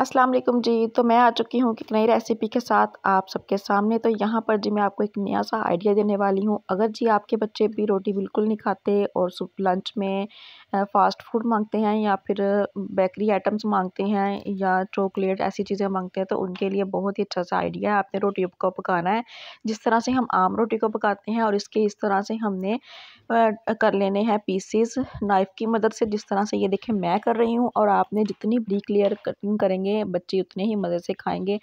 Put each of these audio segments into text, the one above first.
अस्सलाम वालेकुम जी तो मैं आ चुकी हूँ एक नई रेसिपी के साथ आप सबके सामने तो यहाँ पर जी मैं आपको एक नया सा आइडिया देने वाली हूँ अगर जी आपके बच्चे भी रोटी बिल्कुल नहीं खाते और लंच में फ़ास्ट फूड मांगते हैं या फिर बेकरी आइटम्स मांगते हैं या चॉकलेट ऐसी चीज़ें मांगते हैं तो उनके लिए बहुत ही अच्छा सा आइडिया है आपने रोटी को पकाना है जिस तरह से हम आम रोटी को पकाते हैं और इसके इस तरह से हमने कर लेने हैं पीसीज़ नाइफ़ की मदद से जिस तरह से ये देखें मैं कर रही हूँ और आपने जितनी ब्रीक लेयर कटिंग करेंगे खाएंगे बच्चे उतने ही मज़े से खाएंगे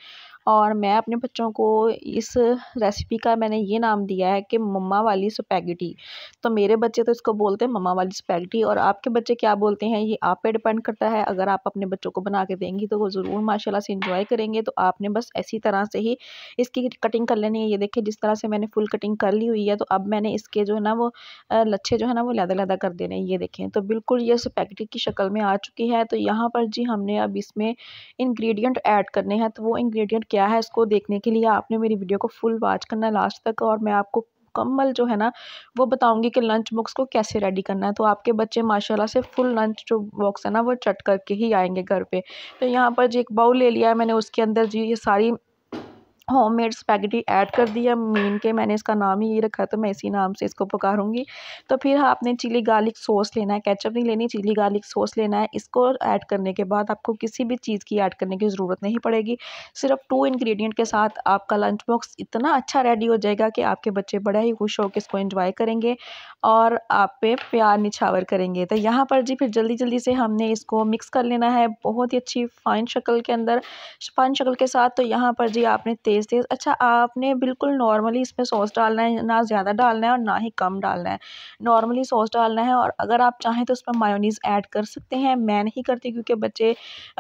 और मैं अपने बच्चों को इस रेसिपी का मैंने ये नाम दिया है कि मम्मा वाली स्पैगेटी तो मेरे बच्चे तो इसको बोलते हैं मम्मा वाली स्पैगेटी और आपके बच्चे क्या बोलते हैं ये आप पे डिपेंड करता है अगर आप अपने बच्चों को बना के देंगी तो वो ज़रूर माशाल्लाह से इंजॉय करेंगे तो आपने बस ऐसी तरह से ही इसकी कटिंग कर लेनी है ये देखिए जिस तरह से मैंने फुल कटिंग कर ली हुई है तो अब मैंने इसके जो है ना वो लच्छे जो है ना वो लदा लदा कर देने ये देखें तो बिल्कुल ये स्पैगेटी की शक्ल में आ चुकी है तो यहाँ पर जी हमने अब इसमें इन्ग्रीडियंट ऐड करने हैं तो वो इन्ग्रीडियंट क्या है इसको देखने के लिए आपने मेरी वीडियो को फुल वॉच करना लास्ट तक और मैं आपको मुकम्मल जो है ना वो बताऊंगी कि लंच बॉक्स को कैसे रेडी करना है तो आपके बच्चे माशाल्लाह से फुल लंच जो बॉक्स है ना वो चट करके ही आएंगे घर पे तो यहाँ पर जी एक बाउल ले लिया है मैंने उसके अंदर जी ये सारी होम मेड स्पैगेटी ऐड कर दिया मीन के मैंने इसका नाम ही ये रखा तो मैं इसी नाम से इसको पुकारूंगी तो फिर हाँ आपने चिली गार्लिक सॉस लेना है कैचअप नहीं लेनी चिली गार्लिक सॉस लेना है इसको ऐड करने के बाद आपको किसी भी चीज़ की ऐड करने की ज़रूरत नहीं पड़ेगी सिर्फ टू इन्ग्रीडियंट के साथ आपका लंच बॉक्स इतना अच्छा रेडी हो जाएगा कि आपके बच्चे बड़ा ही खुश होकर इसको इन्जॉय करेंगे और आप पे प्यार निछावर करेंगे तो यहाँ पर जी फिर जल्दी जल्दी से हमने इसको मिक्स कर लेना है बहुत ही अच्छी फाइन शक्ल के अंदर फाइन शक्ल के साथ तो यहाँ पर जी आपने तेज़ तेज़ अच्छा आपने बिल्कुल नॉर्मली इसमें सॉस डालना है ना ज़्यादा डालना है और ना ही कम डालना है नॉर्मली सॉस डालना है और अगर आप चाहें तो उसमें मायोनीज़ ऐड कर सकते हैं मैं नहीं करती क्योंकि बच्चे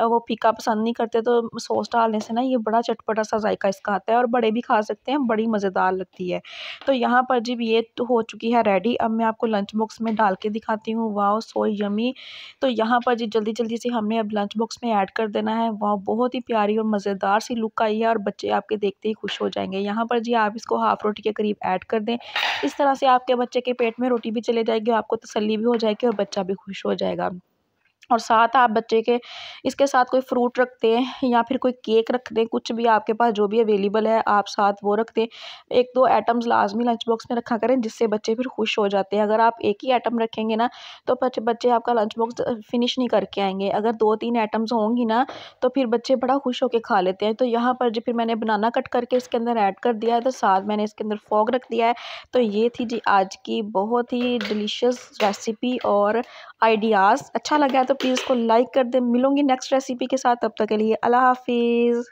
वो फीका पसंद नहीं करते तो सॉस डालने से ना ये बड़ा चटपटा सा जायका इसका आता है और बड़े भी खा सकते हैं बड़ी मज़ेदार लगती है तो यहाँ पर जी ये तो हो चुकी है रेडी अब मैं आपको लंच बॉक्स में डाल के दिखाती हूँ वाह सो यमी तो यहाँ पर जी जल्दी जल्दी से हमने अब लंच बॉक्स में ऐड कर देना है वाह बहुत ही प्यारी और मज़ेदार सी लुक आई है और बच्चे आपके देखते ही खुश हो जाएंगे यहाँ पर जी आप इसको हाफ़ रोटी के करीब ऐड कर दें इस तरह से आपके बच्चे के पेट में रोटी भी चले जाएगी आपको तसली भी हो जाएगी और बच्चा भी खुश हो जाएगा और साथ आप बच्चे के इसके साथ कोई फ्रूट रख दें या फिर कोई केक रख दें कुछ भी आपके पास जो भी अवेलेबल है आप साथ वो रख दें एक दो आइटम्स लाजमी लंच बॉक्स में रखा करें जिससे बच्चे फिर खुश हो जाते हैं अगर आप एक ही आइटम रखेंगे ना तो बच्चे आपका लंच बॉक्स फिनिश नहीं करके आएंगे अगर दो तीन आइटम्स होंगी ना तो फिर बच्चे बड़ा खुश होकर खा लेते हैं तो यहाँ पर जो फिर मैंने बनाना कट करके इसके अंदर ऐड कर दिया है तो साथ मैंने इसके अंदर फॉग रख दिया है तो ये थी जी आज की बहुत ही डिलीशियस रेसिपी और आइडियाज़ अच्छा लगा है तो प्लीज़ को लाइक कर दें मिलूंगी नेक्स्ट रेसिपी के साथ तब तक के लिए अल्लाह हाफिज़